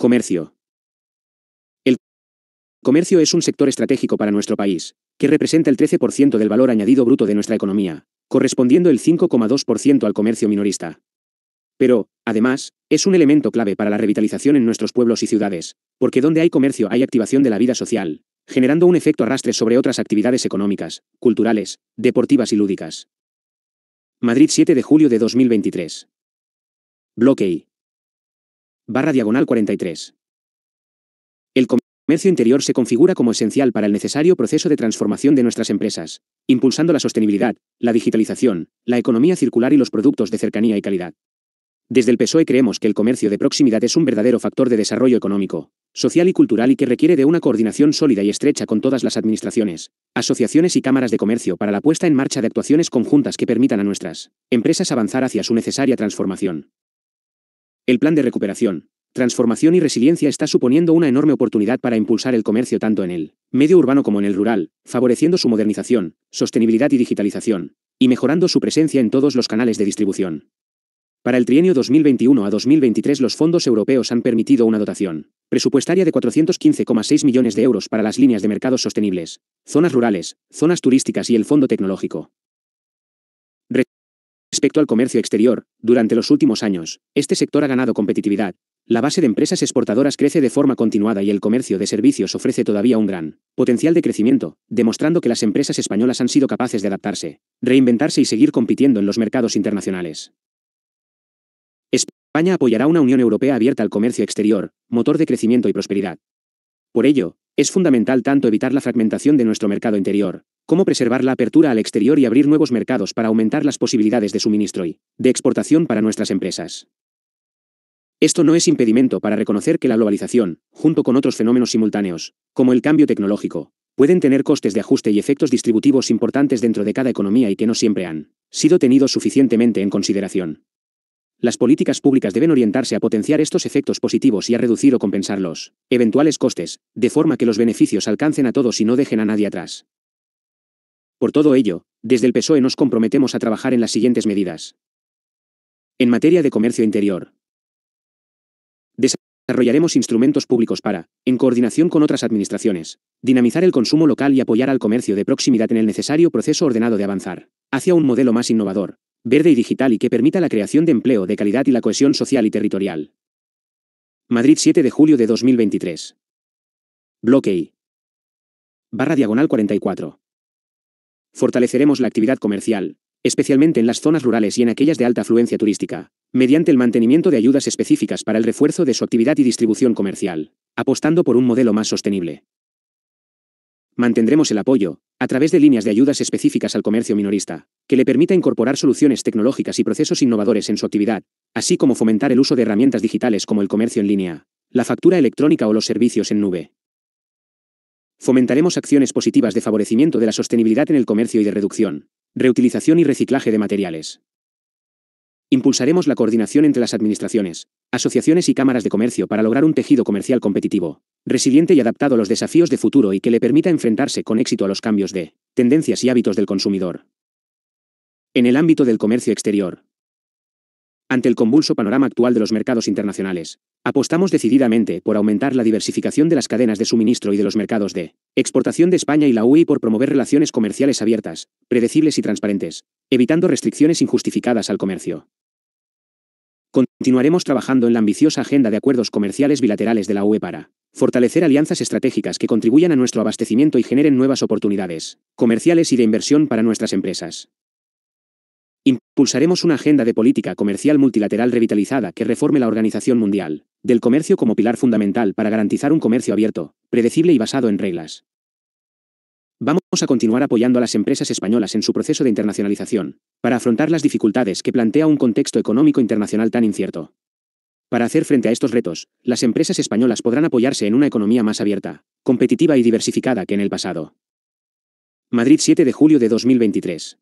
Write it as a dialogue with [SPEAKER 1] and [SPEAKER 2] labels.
[SPEAKER 1] Comercio. El comercio es un sector estratégico para nuestro país, que representa el 13% del valor añadido bruto de nuestra economía, correspondiendo el 5,2% al comercio minorista. Pero, además, es un elemento clave para la revitalización en nuestros pueblos y ciudades, porque donde hay comercio hay activación de la vida social, generando un efecto arrastre sobre otras actividades económicas, culturales, deportivas y lúdicas. Madrid 7 de julio de 2023. Bloque barra diagonal 43. El comercio interior se configura como esencial para el necesario proceso de transformación de nuestras empresas, impulsando la sostenibilidad, la digitalización, la economía circular y los productos de cercanía y calidad. Desde el PSOE creemos que el comercio de proximidad es un verdadero factor de desarrollo económico, social y cultural y que requiere de una coordinación sólida y estrecha con todas las administraciones, asociaciones y cámaras de comercio para la puesta en marcha de actuaciones conjuntas que permitan a nuestras empresas avanzar hacia su necesaria transformación. El plan de recuperación, transformación y resiliencia está suponiendo una enorme oportunidad para impulsar el comercio tanto en el medio urbano como en el rural, favoreciendo su modernización, sostenibilidad y digitalización, y mejorando su presencia en todos los canales de distribución. Para el trienio 2021 a 2023 los fondos europeos han permitido una dotación presupuestaria de 415,6 millones de euros para las líneas de mercados sostenibles, zonas rurales, zonas turísticas y el Fondo Tecnológico Respecto al comercio exterior, durante los últimos años, este sector ha ganado competitividad. La base de empresas exportadoras crece de forma continuada y el comercio de servicios ofrece todavía un gran potencial de crecimiento, demostrando que las empresas españolas han sido capaces de adaptarse, reinventarse y seguir compitiendo en los mercados internacionales. España apoyará una Unión Europea abierta al comercio exterior, motor de crecimiento y prosperidad. Por ello, es fundamental tanto evitar la fragmentación de nuestro mercado interior, cómo preservar la apertura al exterior y abrir nuevos mercados para aumentar las posibilidades de suministro y de exportación para nuestras empresas. Esto no es impedimento para reconocer que la globalización, junto con otros fenómenos simultáneos, como el cambio tecnológico, pueden tener costes de ajuste y efectos distributivos importantes dentro de cada economía y que no siempre han sido tenidos suficientemente en consideración. Las políticas públicas deben orientarse a potenciar estos efectos positivos y a reducir o compensar los eventuales costes, de forma que los beneficios alcancen a todos y no dejen a nadie atrás. Por todo ello, desde el PSOE nos comprometemos a trabajar en las siguientes medidas. En materia de comercio interior, desarrollaremos instrumentos públicos para, en coordinación con otras administraciones, dinamizar el consumo local y apoyar al comercio de proximidad en el necesario proceso ordenado de avanzar hacia un modelo más innovador, verde y digital y que permita la creación de empleo de calidad y la cohesión social y territorial. Madrid 7 de julio de 2023. Bloque Barra diagonal 44. Fortaleceremos la actividad comercial, especialmente en las zonas rurales y en aquellas de alta afluencia turística, mediante el mantenimiento de ayudas específicas para el refuerzo de su actividad y distribución comercial, apostando por un modelo más sostenible. Mantendremos el apoyo, a través de líneas de ayudas específicas al comercio minorista, que le permita incorporar soluciones tecnológicas y procesos innovadores en su actividad, así como fomentar el uso de herramientas digitales como el comercio en línea, la factura electrónica o los servicios en nube. Fomentaremos acciones positivas de favorecimiento de la sostenibilidad en el comercio y de reducción, reutilización y reciclaje de materiales. Impulsaremos la coordinación entre las administraciones, asociaciones y cámaras de comercio para lograr un tejido comercial competitivo, resiliente y adaptado a los desafíos de futuro y que le permita enfrentarse con éxito a los cambios de tendencias y hábitos del consumidor. En el ámbito del comercio exterior, ante el convulso panorama actual de los mercados internacionales, apostamos decididamente por aumentar la diversificación de las cadenas de suministro y de los mercados de exportación de España y la UE y por promover relaciones comerciales abiertas, predecibles y transparentes, evitando restricciones injustificadas al comercio. Continuaremos trabajando en la ambiciosa agenda de acuerdos comerciales bilaterales de la UE para fortalecer alianzas estratégicas que contribuyan a nuestro abastecimiento y generen nuevas oportunidades comerciales y de inversión para nuestras empresas. Impulsaremos una agenda de política comercial multilateral revitalizada que reforme la Organización Mundial del Comercio como pilar fundamental para garantizar un comercio abierto, predecible y basado en reglas. Vamos a continuar apoyando a las empresas españolas en su proceso de internacionalización, para afrontar las dificultades que plantea un contexto económico internacional tan incierto. Para hacer frente a estos retos, las empresas españolas podrán apoyarse en una economía más abierta, competitiva y diversificada que en el pasado. Madrid 7 de julio de 2023.